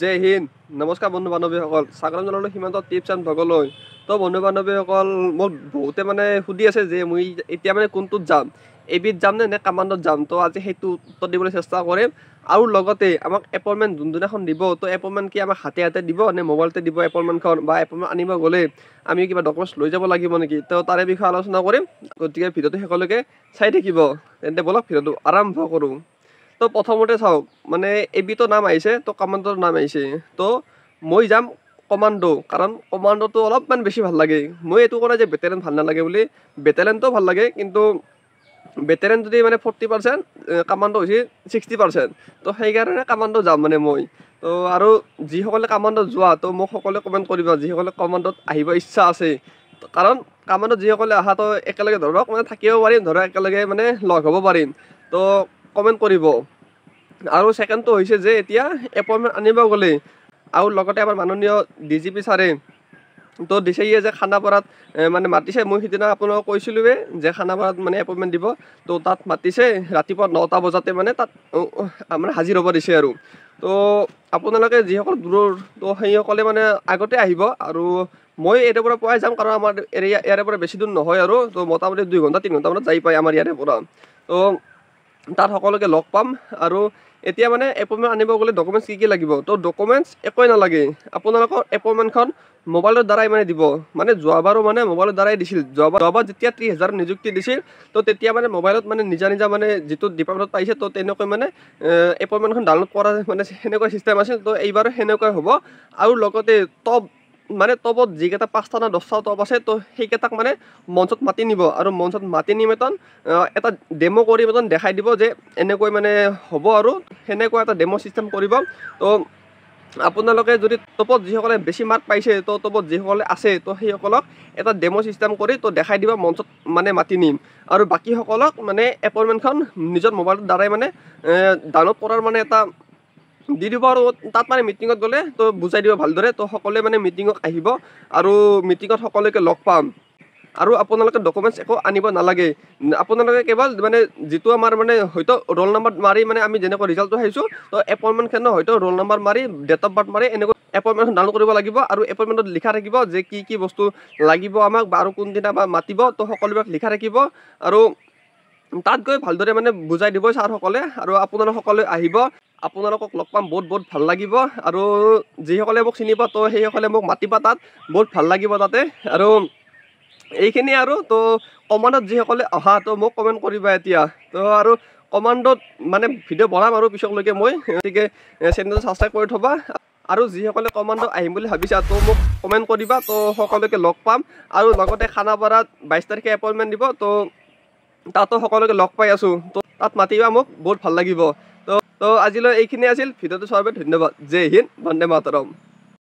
জয় হিন্দ নমস্কাৰ বন্ধু বান্ধৱীসকল স্বাগতম জনালোঁ সীমান্ত টিপছ এণ্ড ভগলৈ তো বন্ধু বান্ধৱীসকল মোক বহুতে মানে সুধি আছে যে মই এতিয়া মানে কোনটোত যাম এবিধ যাম নে নে কামাণ্ডত যাম তো আজি সেইটো উত্তৰ দিবলৈ চেষ্টা কৰিম আৰু লগতে আমাক এপইণ্টমেণ্ট যোনদিনাখন দিব তো এপইণ্টমেণ্ট কি আমাক হাতে হাতে দিব নে মোবাইলতে দিব এপইণ্টমেণ্টখন বা এপইণ্টমেণ্ট আনিব গ'লে আমি কিবা ডকুমেণ্টছ লৈ যাব লাগিব নেকি তো তাৰে বিষয়ে আলোচনা কৰিম গতিকে ভিডিঅ'টো শেষলৈকে চাই থাকিব তেন্তে ব'লক ভিডিঅ'টো আৰম্ভ কৰোঁ তো প্ৰথমতে চাওক মানে এ বিটো নাম আহিছে তো কামাণ্ডৰ নাম আহিছে তো মই যাম কমাণ্ডো কাৰণ কমাণ্ডোটো অলপমান বেছি ভাল লাগে মই এইটো কোৱা যে বেটেলিয়ন ভাল নালাগে বুলি বেটেলিয়নটো ভাল লাগে কিন্তু বেটেলিয়ন যদি মানে ফৰ্টি পাৰ্চেণ্ট কামাণ্ডো হৈছে ছিক্সটি পাৰ্চেণ্ট তো সেইকাৰণে কামাণ্ডো যাম মানে মই তো আৰু যিসকলে কামাণ্ডত যোৱা তো মোক সকলোৱে কমেণ্ট কৰিব যিসকলে কমাণ্ডত আহিব ইচ্ছা আছে কাৰণ কামাণ্ডত যিসকলে অহা তো একেলগে ধৰক মানে থাকিব পাৰিম ধৰক একেলগে মানে লগ হ'ব পাৰিম তো কমেণ্ট কৰিব আৰু ছেকেণ্ডটো হৈছে যে এতিয়া এপইণ্টমেণ্ট আনিব গ'লে আৰু লগতে আমাৰ মাননীয় ডি জি পি ছাৰে তো দিছে ইয়ে যে খানাপাৰাত মানে মাতিছে মই সিদিনা আপোনালোকক কৈছিলোঁৱে যে খানাপাৰাত মানে এপইণ্টমেণ্ট দিব তো তাত মাতিছে ৰাতিপুৱা নটা বজাতে মানে তাত মানে হাজিৰ হ'ব দিছে আৰু তো আপোনালোকে যিসকল দূৰৰ তো সেইসকলে মানে আগতে আহিব আৰু মই ইয়াৰে পৰা পোৱাই যাম কাৰণ আমাৰ ইয়াৰে পৰা বেছি দূৰ নহয় আৰু তো মোটামুটি দুই ঘণ্টা তিনি ঘণ্টামানত যাই পায় আমাৰ ইয়াৰে পৰা তো তাত সকলোকে লগ পাম আৰু এতিয়া মানে এপইণ্টমেণ্ট আনিব গ'লে ডকুমেণ্টছ কি কি লাগিব তো ডকুমেণ্টছ একোৱে নালাগে আপোনালোকৰ এপইণ্টমেণ্টখন মোবাইলৰ দ্বাৰাই মানে দিব মানে যোৱাবাৰো মানে মোবাইলৰ দ্বাৰাই দিছিল যোৱাবাৰ যোৱাবাৰ যেতিয়া ত্ৰিছ হাজাৰ নিযুক্তি দিছিল তো তেতিয়া মানে মোবাইলত মানে নিজা নিজা মানে যিটো ডিপাৰ্টমেণ্টত পাইছে তো তেনেকৈ মানে এপইণ্টমেণ্টখন ডাউনলোড কৰা মানে সেনেকুৱা ছিষ্টেম আছিল তো এইবাৰো সেনেকুৱাই হ'ব আৰু লগতে টপ মানে টপত যিকেইটা পাঁচটা না দহটা টপ আছে তো সেইকেইটাক মানে মঞ্চত মাতি নিব আৰু মঞ্চত মাতি নি মেতন এটা ডেম' কৰি মেতন দেখাই দিব যে এনেকৈ মানে হ'ব আৰু সেনেকুৱা এটা ডেম' ছিষ্টেম কৰিব তো আপোনালোকে যদি টপত যিসকলে বেছি মাৰ্ক পাইছে তো টপত যিসকলে আছে তো সেইসকলক এটা ডেম' ছিষ্টেম কৰি তো দেখাই দিব মঞ্চত মানে মাতি নিম আৰু বাকীসকলক মানে এপইণ্টমেণ্টখন নিজৰ মোবাইলৰ দ্বাৰাই মানে ডাউনলোড কৰাৰ মানে এটা দি দিব আৰু তাত মানে মিটিঙত গ'লে তো বুজাই দিব ভালদৰে তো সকলোৱে মানে মিটিঙত আহিব আৰু মিটিঙত সকলোকে লগ পাম আৰু আপোনালোকে ডকুমেণ্টছ একো আনিব নালাগে আপোনালোকে কেৱল মানে যিটো আমাৰ মানে হয়তো ৰোল নাম্বাৰ মাৰি মানে আমি যেনেকুৱা ৰিজাল্টটো আহিছোঁ তো এপইণ্টমেণ্টখনো হয়তো ৰোল নাম্বাৰ মাৰি ডেট অফ বাৰ্থ মাৰি এনেকৈ এপইণ্টমেণ্টখন ডাউন কৰিব লাগিব আৰু এপইণ্টমেণ্টত লিখা থাকিব যে কি কি বস্তু লাগিব আমাক বা আৰু কোনদিনা বা মাতিব তো সকলোবিলাক লিখা থাকিব আৰু তাত গৈ ভালদৰে মানে বুজাই দিব ছাৰসকলে আৰু আপোনালোকসকলে আহিব আপোনালোকক লগ পাম বহুত বহুত ভাল লাগিব আৰু যিসকলে মোক চিনি পাওঁ তো সেইসকলে মোক মাতিবা তাত বহুত ভাল লাগিব তাতে আৰু এইখিনি আৰু তো কমাণ্ডত যিসকলে অহা তো মোক কমেণ্ট কৰিবা এতিয়া তো আৰু কমাণ্ডত মানে ভিডিঅ' বনাম আৰু পিছলৈকে মই গতিকে চেনেলটো ছাবস্ক্ৰাইব কৰি থবা আৰু যিসকলে কমাণ্ডত আহিম বুলি ভাবিছা তো মোক কমেণ্ট কৰিবা তো সকলোকে লগ পাম আৰু লগতে খানাপাৰাত বাইছ তাৰিখে এপইণ্টমেণ্ট দিব তো তাতো সকলোকে লগ পাই আছোঁ তো তাত মাতিবা মোক বহুত ভাল লাগিব তো আজিলৈ এইখিনি আছিল ভিডিওটো চাবলৈ ধন্যবাদ জয় হিন্দ বন্দে মাতৰম